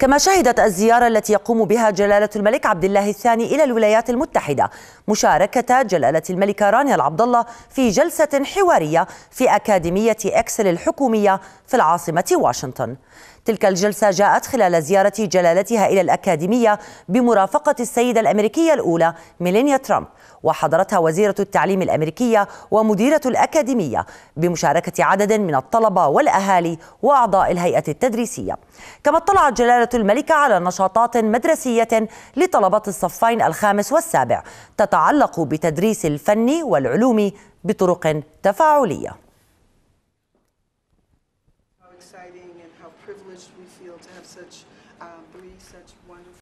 كما شهدت الزيارة التي يقوم بها جلالة الملك عبد الله الثاني إلى الولايات المتحدة مشاركة جلالة الملكة رانيا العبد الله في جلسة حوارية في أكاديمية إكسل الحكومية في العاصمة واشنطن تلك الجلسة جاءت خلال زيارة جلالتها إلى الأكاديمية بمرافقة السيدة الأمريكية الأولى ميلينيا ترامب وحضرتها وزيرة التعليم الأمريكية ومديرة الأكاديمية بمشاركة عدد من الطلبة والأهالي وأعضاء الهيئة التدريسية كما اطلعت جلالة الملكة على نشاطات مدرسية لطلبة الصفين الخامس والسابع تتعلق بتدريس الفن والعلوم بطرق تفاعلية